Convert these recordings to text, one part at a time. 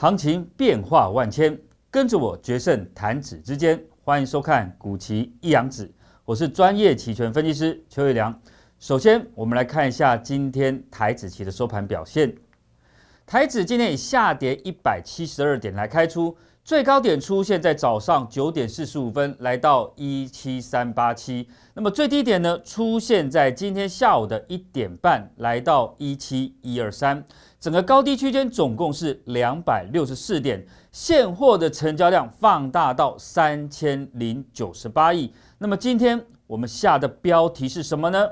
行情变化万千，跟着我决胜弹指之间。欢迎收看股期一阳指，我是专业期权分析师邱玉良。首先，我们来看一下今天台指期的收盘表现。台指今天以下跌一百七十二点来开出。最高点出现在早上九点四十五分，来到一七三八七。那么最低点呢？出现在今天下午的一点半，来到一七一二三。整个高低区间总共是两百六十四点。现货的成交量放大到三千零九十八亿。那么今天我们下的标题是什么呢？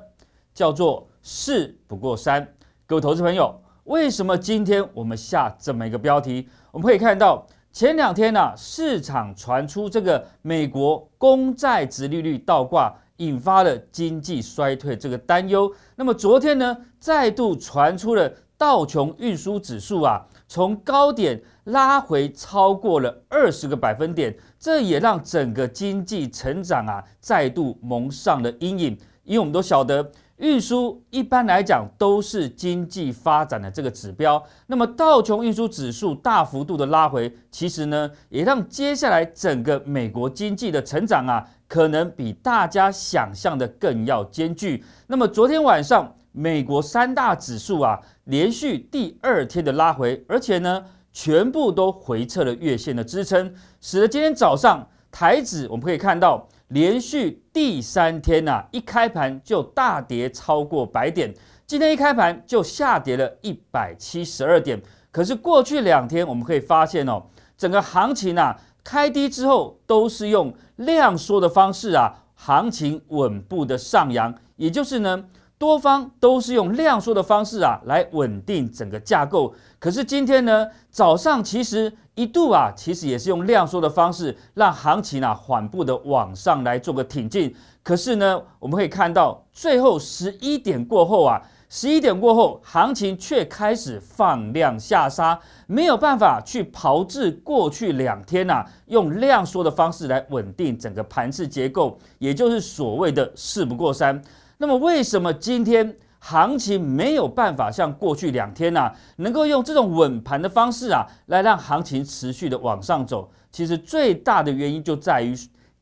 叫做“事不过三”。各位投资朋友，为什么今天我们下这么一个标题？我们可以看到。前两天呢，市场传出这个美国公债殖利率倒挂，引发了经济衰退这个担忧。那么昨天呢，再度传出了道琼运输指数啊，从高点拉回超过了二十个百分点，这也让整个经济成长啊再度蒙上了阴影，因为我们都晓得。运输一般来讲都是经济发展的这个指标，那么道琼运输指数大幅度的拉回，其实呢也让接下来整个美国经济的成长啊，可能比大家想象的更要艰巨。那么昨天晚上美国三大指数啊连续第二天的拉回，而且呢全部都回撤了月线的支撑，使得今天早上台指我们可以看到。连续第三天呐，一开盘就大跌超过百点。今天一开盘就下跌了一百七十二点。可是过去两天，我们可以发现哦，整个行情呐，开低之后都是用量缩的方式啊，行情稳步的上扬。也就是呢。多方都是用量缩的方式啊来稳定整个架构，可是今天呢早上其实一度啊其实也是用量缩的方式让行情啊缓步的往上来做个挺进，可是呢我们可以看到最后十一点过后啊十一点过后行情却开始放量下杀，没有办法去炮制过去两天呐用量缩的方式来稳定整个盘次结构，也就是所谓的事不过三。那么为什么今天行情没有办法像过去两天啊，能够用这种稳盘的方式啊，来让行情持续的往上走？其实最大的原因就在于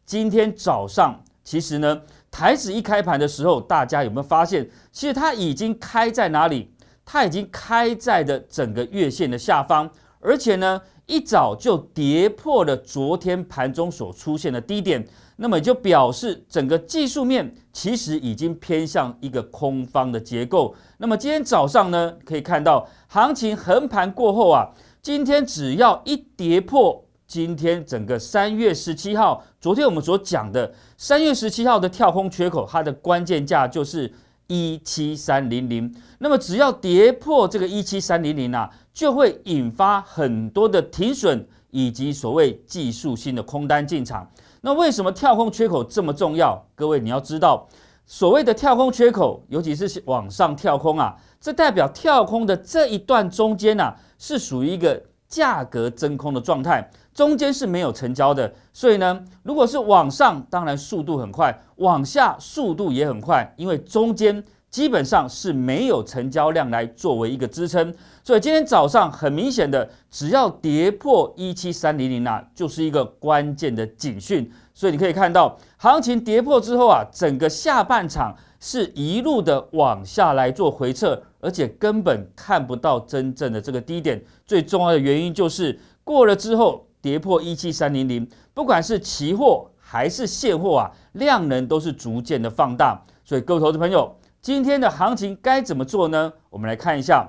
今天早上，其实呢，台指一开盘的时候，大家有没有发现？其实它已经开在哪里？它已经开在的整个月线的下方，而且呢。一早就跌破了昨天盘中所出现的低点，那么也就表示整个技术面其实已经偏向一个空方的结构。那么今天早上呢，可以看到行情横盘过后啊，今天只要一跌破今天整个三月十七号，昨天我们所讲的三月十七号的跳空缺口，它的关键价就是。一七三零零，那么只要跌破这个一七三零零啊，就会引发很多的停损以及所谓技术性的空单进场。那为什么跳空缺口这么重要？各位你要知道，所谓的跳空缺口，尤其是往上跳空啊，这代表跳空的这一段中间啊，是属于一个价格真空的状态。中间是没有成交的，所以呢，如果是往上，当然速度很快；往下速度也很快，因为中间基本上是没有成交量来作为一个支撑。所以今天早上很明显的，只要跌破一七三零零啊，就是一个关键的警讯。所以你可以看到，行情跌破之后啊，整个下半场是一路的往下来做回撤，而且根本看不到真正的这个低点。最重要的原因就是过了之后。跌破一七三零零，不管是期货还是现货啊，量能都是逐渐的放大。所以，各位投资朋友，今天的行情该怎么做呢？我们来看一下，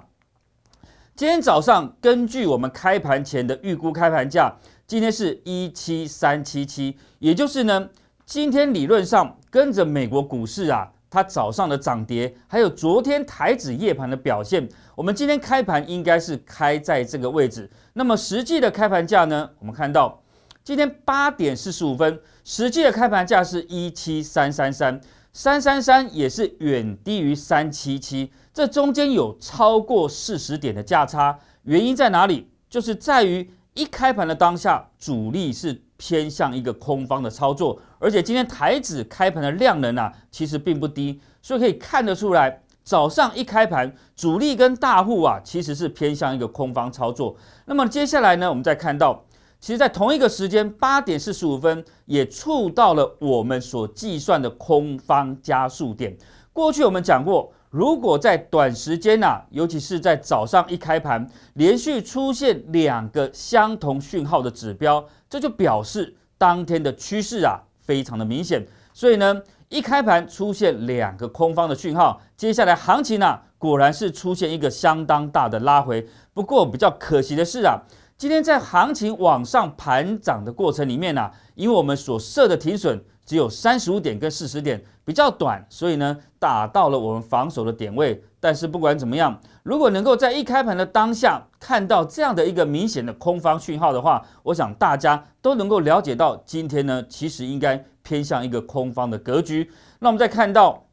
今天早上根据我们开盘前的预估开盘价，今天是一七三七七，也就是呢，今天理论上跟着美国股市啊。它早上的涨跌，还有昨天台指夜盘的表现。我们今天开盘应该是开在这个位置。那么实际的开盘价呢？我们看到今天八点四十五分，实际的开盘价是一七三三三三三三，也是远低于三七七，这中间有超过四十点的价差。原因在哪里？就是在于一开盘的当下，主力是偏向一个空方的操作。而且今天台指开盘的量能啊，其实并不低，所以可以看得出来，早上一开盘，主力跟大户啊，其实是偏向一个空方操作。那么接下来呢，我们再看到，其实，在同一个时间八点四十五分，也触到了我们所计算的空方加速点。过去我们讲过，如果在短时间呐，尤其是在早上一开盘，连续出现两个相同讯号的指标，这就表示当天的趋势啊。非常的明显，所以呢，一开盘出现两个空方的讯号，接下来行情呢，果然是出现一个相当大的拉回。不过比较可惜的是啊，今天在行情往上盘涨的过程里面呢，因为我们所设的停损。只有三十五点跟四十点比较短，所以呢打到了我们防守的点位。但是不管怎么样，如果能够在一开盘的当下看到这样的一个明显的空方讯号的话，我想大家都能够了解到，今天呢其实应该偏向一个空方的格局。那我们再看到，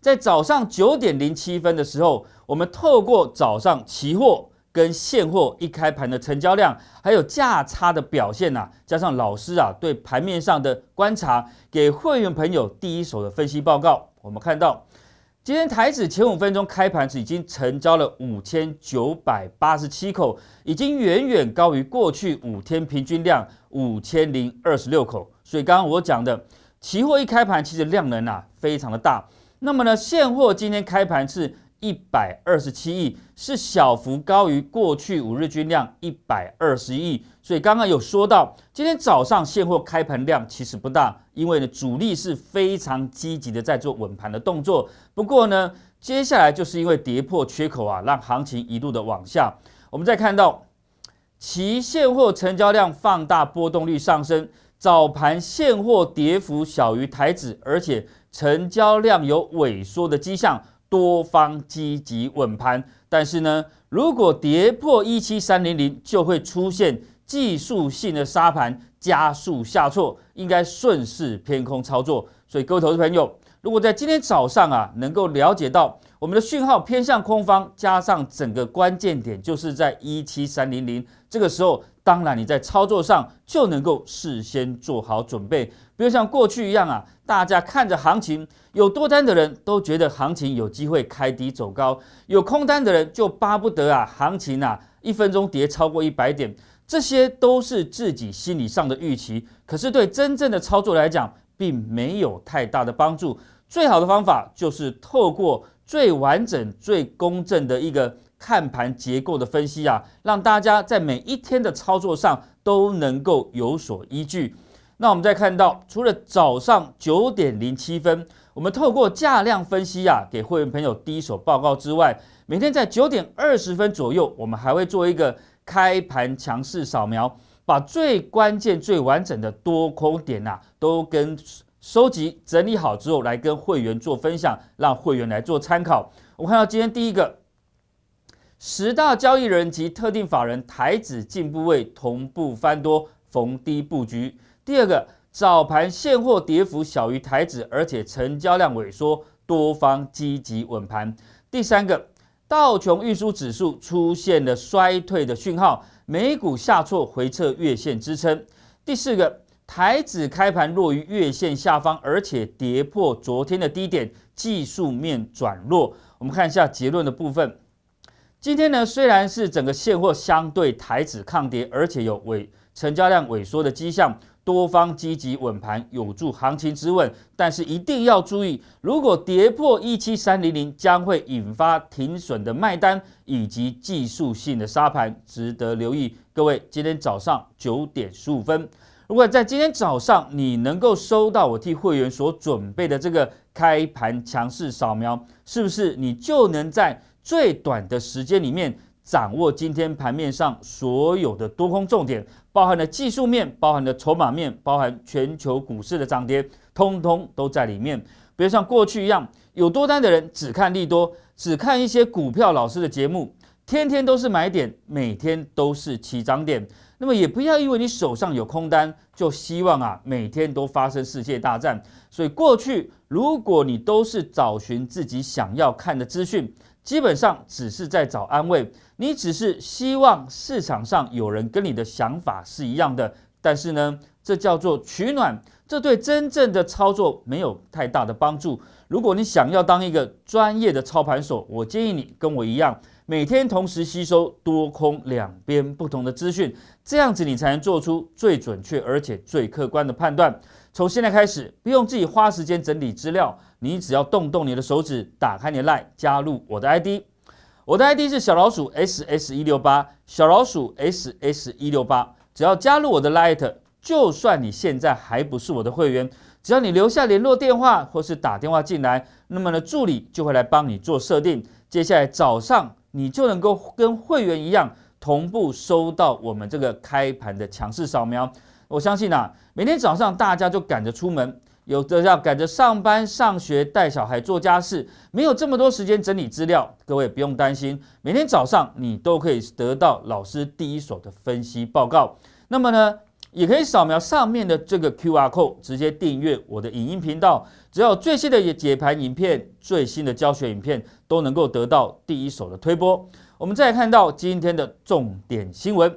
在早上九点零七分的时候，我们透过早上期货。跟现货一开盘的成交量，还有价差的表现呐，加上老师啊对盘面上的观察，给会员朋友第一手的分析报告。我们看到，今天台指前五分钟开盘是已经成交了五千九百八十七口，已经远远高于过去五天平均量五千零二十六口。所以刚刚我讲的，期货一开盘其实量能啊非常的大。那么呢，现货今天开盘是。一百二十七亿是小幅高于过去五日均量一百二十亿，所以刚刚有说到，今天早上现货开盘量其实不大，因为呢主力是非常积极的在做稳盘的动作。不过呢，接下来就是因为跌破缺口啊，让行情一路的往下。我们再看到，其现货成交量放大，波动率上升，早盘现货跌幅小于台指，而且成交量有萎缩的迹象。多方积极稳盘，但是呢，如果跌破一七三零零，就会出现技术性的杀盘，加速下挫，应该顺势偏空操作。所以，各位投资朋友，如果在今天早上啊，能够了解到。我们的讯号偏向空方，加上整个关键点就是在一七三零零，这个时候，当然你在操作上就能够事先做好准备。不要像过去一样啊，大家看着行情，有多单的人都觉得行情有机会开低走高，有空单的人就巴不得啊，行情啊一分钟跌超过一百点，这些都是自己心理上的预期，可是对真正的操作来讲，并没有太大的帮助。最好的方法就是透过。最完整、最公正的一个看盘结构的分析啊，让大家在每一天的操作上都能够有所依据。那我们再看到，除了早上九点零七分，我们透过价量分析啊，给会员朋友第一手报告之外，每天在九点二十分左右，我们还会做一个开盘强势扫描，把最关键、最完整的多空点啊，都跟。收集整理好之后，来跟会员做分享，让会员来做参考。我看到今天第一个，十大交易人及特定法人台指进步位同步翻多，逢低布局。第二个，早盘现货跌幅小于台指，而且成交量萎缩，多方积极稳盘。第三个，道琼运输指数出现了衰退的讯号，美股下挫回撤月线支撑。第四个。台指开盘落于月线下方，而且跌破昨天的低点，技术面转弱。我们看一下结论的部分。今天呢，虽然是整个现货相对台指抗跌，而且有尾成交量萎缩的迹象，多方积极稳盘，有助行情止稳。但是一定要注意，如果跌破一七三零零，将会引发停损的卖单以及技术性的杀盘，值得留意。各位，今天早上九点十五分。如果在今天早上你能够收到我替会员所准备的这个开盘强势扫描，是不是你就能在最短的时间里面掌握今天盘面上所有的多空重点？包含了技术面，包含了筹码面，包含全球股市的涨跌，通通都在里面。不要像过去一样，有多单的人只看利多，只看一些股票老师的节目。天天都是买点，每天都是起涨点，那么也不要因为你手上有空单，就希望啊每天都发生世界大战。所以过去如果你都是找寻自己想要看的资讯，基本上只是在找安慰，你只是希望市场上有人跟你的想法是一样的。但是呢，这叫做取暖，这对真正的操作没有太大的帮助。如果你想要当一个专业的操盘手，我建议你跟我一样。每天同时吸收多空两边不同的资讯，这样子你才能做出最准确而且最客观的判断。从现在开始，不用自己花时间整理资料，你只要动动你的手指，打开你的 Lite，加入我的 ID。我的 ID 是小老鼠 S S 一六八，小老鼠 S S 一六八。只要加入我的 Lite，就算你现在还不是我的会员，只要你留下联络电话或是打电话进来，那么呢助理就会来帮你做设定。接下来早上。你就能够跟会员一样同步收到我们这个开盘的强势扫描。我相信啊，每天早上大家就赶着出门，有的要赶着上班、上学、带小孩、做家事，没有这么多时间整理资料。各位不用担心，每天早上你都可以得到老师第一手的分析报告。那么呢？也可以扫描上面的这个 Q R code，直接订阅我的影音频道，只要最新的解盘影片、最新的教学影片，都能够得到第一手的推播。我们再看到今天的重点新闻，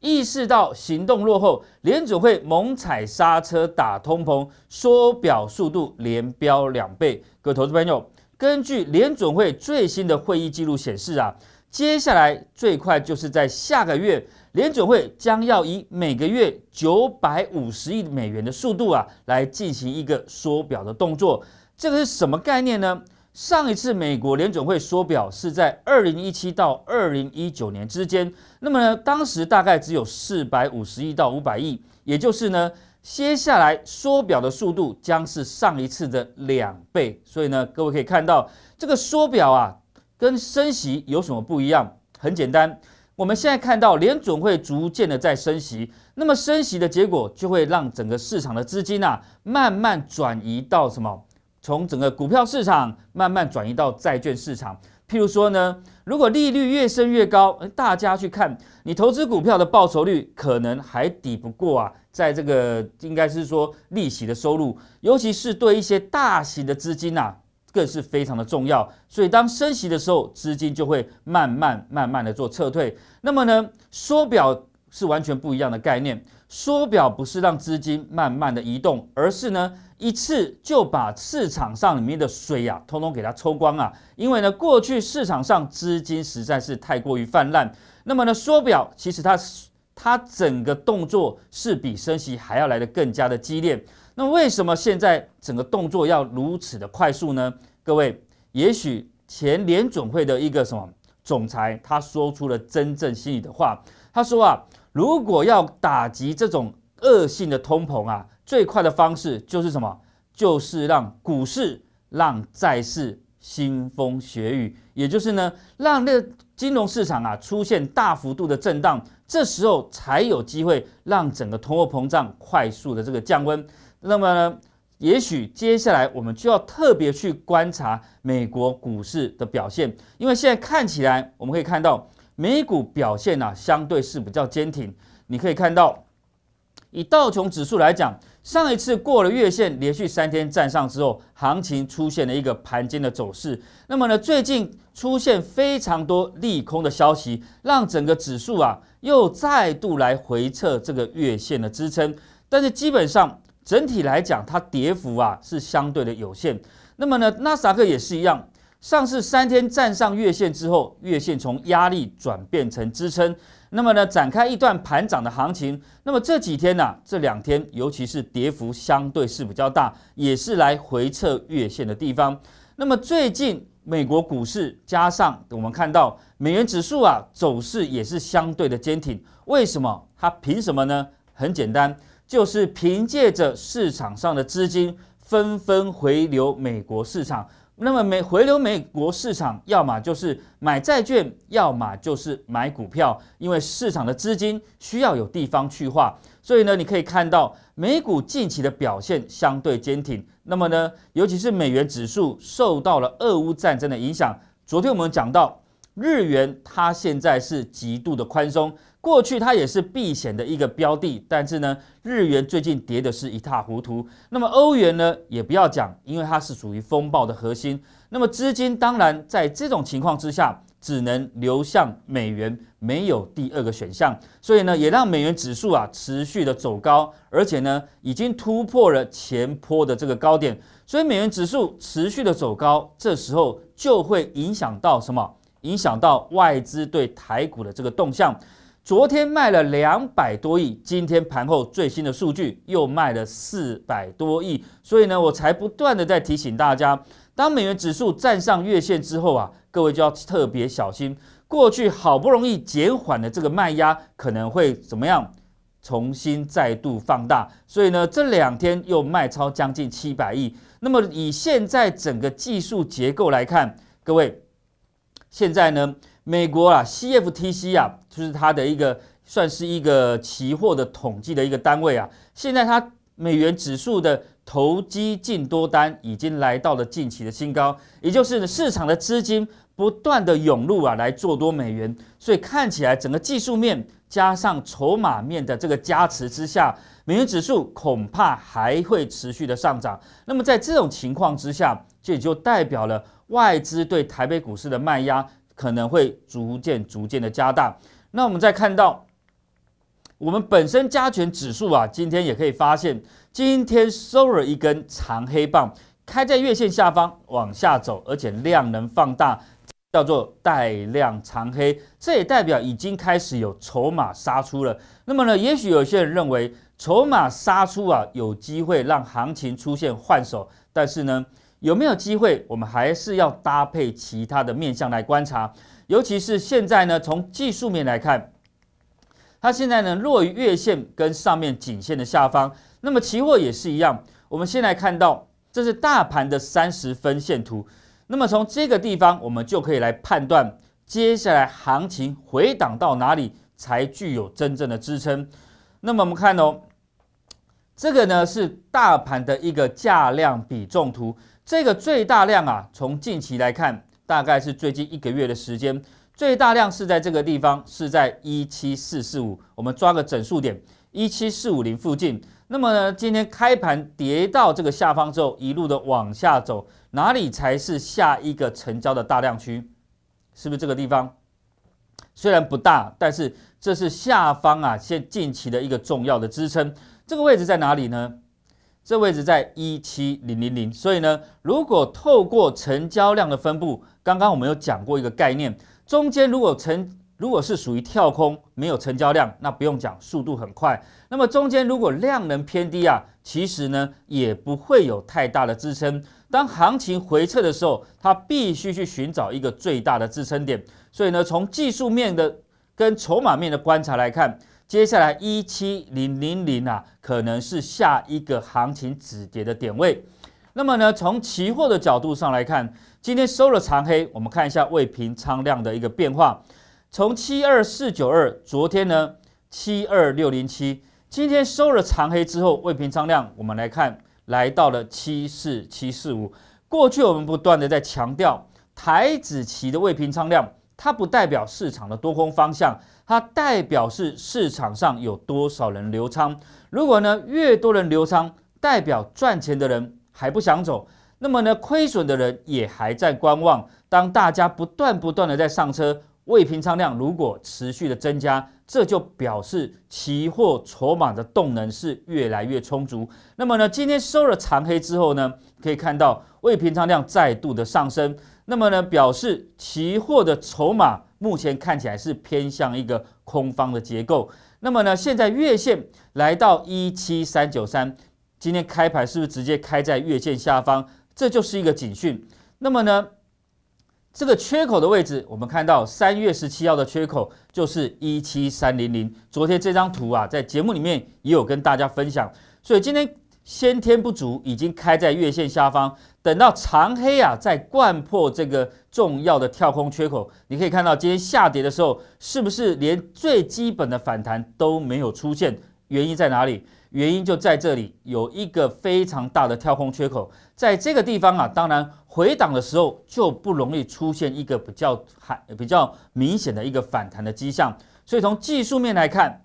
意识到行动落后，联准会猛踩刹车打通膨，缩表速度连飙两倍。各位投资朋友，根据联准会最新的会议记录显示啊。接下来最快就是在下个月，联准会将要以每个月九百五十亿美元的速度啊，来进行一个缩表的动作。这个是什么概念呢？上一次美国联准会缩表是在二零一七到二零一九年之间，那么呢，当时大概只有四百五十亿到五百亿，也就是呢，接下来缩表的速度将是上一次的两倍。所以呢，各位可以看到这个缩表啊。跟升息有什么不一样？很简单，我们现在看到联准会逐渐的在升息，那么升息的结果就会让整个市场的资金呐，慢慢转移到什么？从整个股票市场慢慢转移到债券市场。譬如说呢，如果利率越升越高，大家去看你投资股票的报酬率，可能还抵不过啊，在这个应该是说利息的收入，尤其是对一些大型的资金呐。更是非常的重要，所以当升息的时候，资金就会慢慢慢慢的做撤退。那么呢，缩表是完全不一样的概念。缩表不是让资金慢慢的移动，而是呢一次就把市场上里面的水呀，通通给它抽光啊。因为呢，过去市场上资金实在是太过于泛滥，那么呢，缩表其实它它整个动作是比升息还要来的更加的激烈。那为什么现在整个动作要如此的快速呢？各位，也许前联准会的一个什么总裁，他说出了真正心里的话。他说啊，如果要打击这种恶性的通膨啊，最快的方式就是什么？就是让股市、让债市腥风血雨，也就是呢，让这金融市场啊出现大幅度的震荡，这时候才有机会让整个通货膨胀快速的这个降温。那么呢，也许接下来我们就要特别去观察美国股市的表现，因为现在看起来，我们可以看到美股表现呢相对是比较坚挺。你可以看到，以道琼指数来讲，上一次过了月线，连续三天站上之后，行情出现了一个盘间的走势。那么呢，最近出现非常多利空的消息，让整个指数啊又再度来回测这个月线的支撑，但是基本上。整体来讲，它跌幅啊是相对的有限。那么呢，纳斯达克也是一样，上市三天站上月线之后，月线从压力转变成支撑。那么呢，展开一段盘涨的行情。那么这几天呢，这两天尤其是跌幅相对是比较大，也是来回测月线的地方。那么最近美国股市加上我们看到美元指数啊走势也是相对的坚挺。为什么？它凭什么呢？很简单。就是凭借着市场上的资金纷纷回流美国市场，那么美回流美国市场，要么就是买债券，要么就是买股票，因为市场的资金需要有地方去化。所以呢，你可以看到美股近期的表现相对坚挺。那么呢，尤其是美元指数受到了俄乌战争的影响。昨天我们讲到。日元它现在是极度的宽松，过去它也是避险的一个标的，但是呢，日元最近跌的是一塌糊涂。那么欧元呢，也不要讲，因为它是属于风暴的核心。那么资金当然在这种情况之下，只能流向美元，没有第二个选项。所以呢，也让美元指数啊持续的走高，而且呢已经突破了前坡的这个高点。所以美元指数持续的走高，这时候就会影响到什么？影响到外资对台股的这个动向，昨天卖了两百多亿，今天盘后最新的数据又卖了四百多亿，所以呢，我才不断的在提醒大家，当美元指数站上月线之后啊，各位就要特别小心，过去好不容易减缓的这个卖压可能会怎么样，重新再度放大，所以呢，这两天又卖超将近七百亿，那么以现在整个技术结构来看，各位。现在呢，美国啊，CFTC 啊，就是它的一个算是一个期货的统计的一个单位啊。现在它美元指数的。投机净多单已经来到了近期的新高，也就是市场的资金不断的涌入啊来做多美元，所以看起来整个技术面加上筹码面的这个加持之下，美元指数恐怕还会持续的上涨。那么在这种情况之下，这也就代表了外资对台北股市的卖压可能会逐渐逐渐的加大。那我们再看到，我们本身加权指数啊，今天也可以发现。今天收了一根长黑棒，开在月线下方往下走，而且量能放大，叫做带量长黑。这也代表已经开始有筹码杀出了。那么呢，也许有些人认为筹码杀出啊，有机会让行情出现换手。但是呢，有没有机会，我们还是要搭配其他的面相来观察。尤其是现在呢，从技术面来看，它现在呢，落于月线跟上面颈线的下方。那么期货也是一样，我们先来看到，这是大盘的三十分线图。那么从这个地方，我们就可以来判断接下来行情回档到哪里才具有真正的支撑。那么我们看哦，这个呢是大盘的一个价量比重图。这个最大量啊，从近期来看，大概是最近一个月的时间，最大量是在这个地方，是在一七四四五，我们抓个整数点。一七四五零附近，那么呢，今天开盘跌到这个下方之后，一路的往下走，哪里才是下一个成交的大量区？是不是这个地方？虽然不大，但是这是下方啊，现近期的一个重要的支撑。这个位置在哪里呢？这位置在一七零零零。所以呢，如果透过成交量的分布，刚刚我们有讲过一个概念，中间如果成如果是属于跳空没有成交量，那不用讲，速度很快。那么中间如果量能偏低啊，其实呢也不会有太大的支撑。当行情回撤的时候，它必须去寻找一个最大的支撑点。所以呢，从技术面的跟筹码面的观察来看，接下来一七零零零啊，可能是下一个行情止跌的点位。那么呢，从期货的角度上来看，今天收了长黑，我们看一下未平仓量的一个变化。从七二四九二，昨天呢七二六零七，今天收了长黑之后，未平仓量我们来看来到了七四七四五。过去我们不断的在强调，台子期的未平仓量，它不代表市场的多空方向，它代表是市场上有多少人流仓。如果呢越多人流仓，代表赚钱的人还不想走，那么呢亏损的人也还在观望。当大家不断不断的在上车。未平仓量如果持续的增加，这就表示期货筹码的动能是越来越充足。那么呢，今天收了长黑之后呢，可以看到未平仓量再度的上升。那么呢，表示期货的筹码目前看起来是偏向一个空方的结构。那么呢，现在月线来到一七三九三，今天开盘是不是直接开在月线下方？这就是一个警讯。那么呢？这个缺口的位置，我们看到三月十七号的缺口就是一七三零零。昨天这张图啊，在节目里面也有跟大家分享。所以今天先天不足，已经开在月线下方。等到长黑啊，再贯破这个重要的跳空缺口，你可以看到今天下跌的时候，是不是连最基本的反弹都没有出现？原因在哪里？原因就在这里，有一个非常大的跳空缺口，在这个地方啊，当然回档的时候就不容易出现一个比较还比较明显的一个反弹的迹象。所以从技术面来看，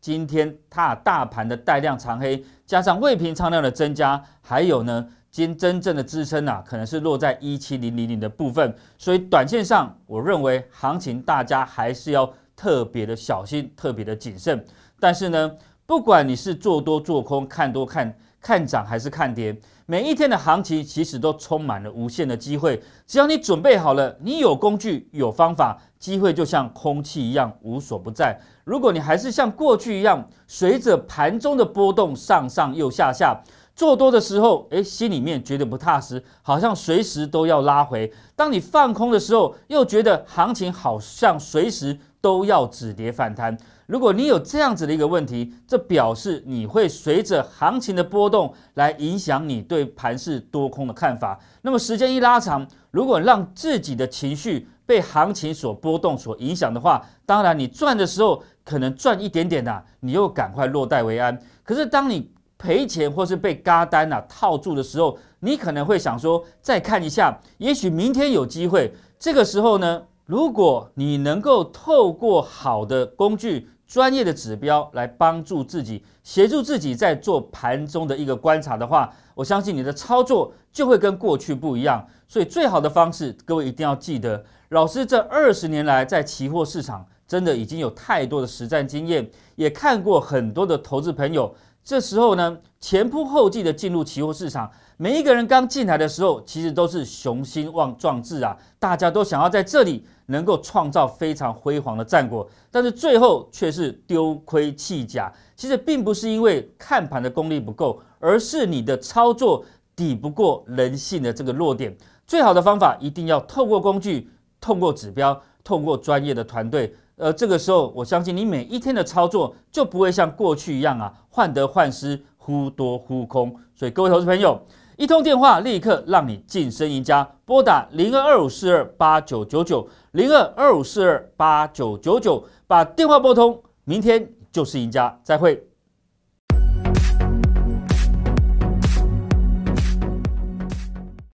今天它大盘的带量长黑，加上未平仓量的增加，还有呢，今真正的支撑啊，可能是落在一七零零零的部分。所以短线上，我认为行情大家还是要特别的小心，特别的谨慎。但是呢。不管你是做多做空、看多看、看涨还是看跌，每一天的行情其实都充满了无限的机会。只要你准备好了，你有工具、有方法，机会就像空气一样无所不在。如果你还是像过去一样，随着盘中的波动上上又下下，做多的时候，诶，心里面觉得不踏实，好像随时都要拉回；当你放空的时候，又觉得行情好像随时。都要止跌反弹。如果你有这样子的一个问题，这表示你会随着行情的波动来影响你对盘市多空的看法。那么时间一拉长，如果让自己的情绪被行情所波动所影响的话，当然你赚的时候可能赚一点点呐，你又赶快落袋为安。可是当你赔钱或是被嘎单啊套住的时候，你可能会想说再看一下，也许明天有机会。这个时候呢？如果你能够透过好的工具、专业的指标来帮助自己，协助自己在做盘中的一个观察的话，我相信你的操作就会跟过去不一样。所以最好的方式，各位一定要记得，老师这二十年来在期货市场真的已经有太多的实战经验，也看过很多的投资朋友。这时候呢，前仆后继的进入期货市场，每一个人刚进来的时候，其实都是雄心壮壮志啊，大家都想要在这里。能够创造非常辉煌的战果，但是最后却是丢盔弃甲。其实并不是因为看盘的功力不够，而是你的操作抵不过人性的这个弱点。最好的方法，一定要透过工具，透过指标，透过专业的团队。呃，这个时候，我相信你每一天的操作就不会像过去一样啊，患得患失，忽多忽空。所以，各位投资朋友。一通电话，立刻让你晋升赢家。拨打零二二五四二八九九九，零二二五四二八九九九，把电话拨通，明天就是赢家。再会。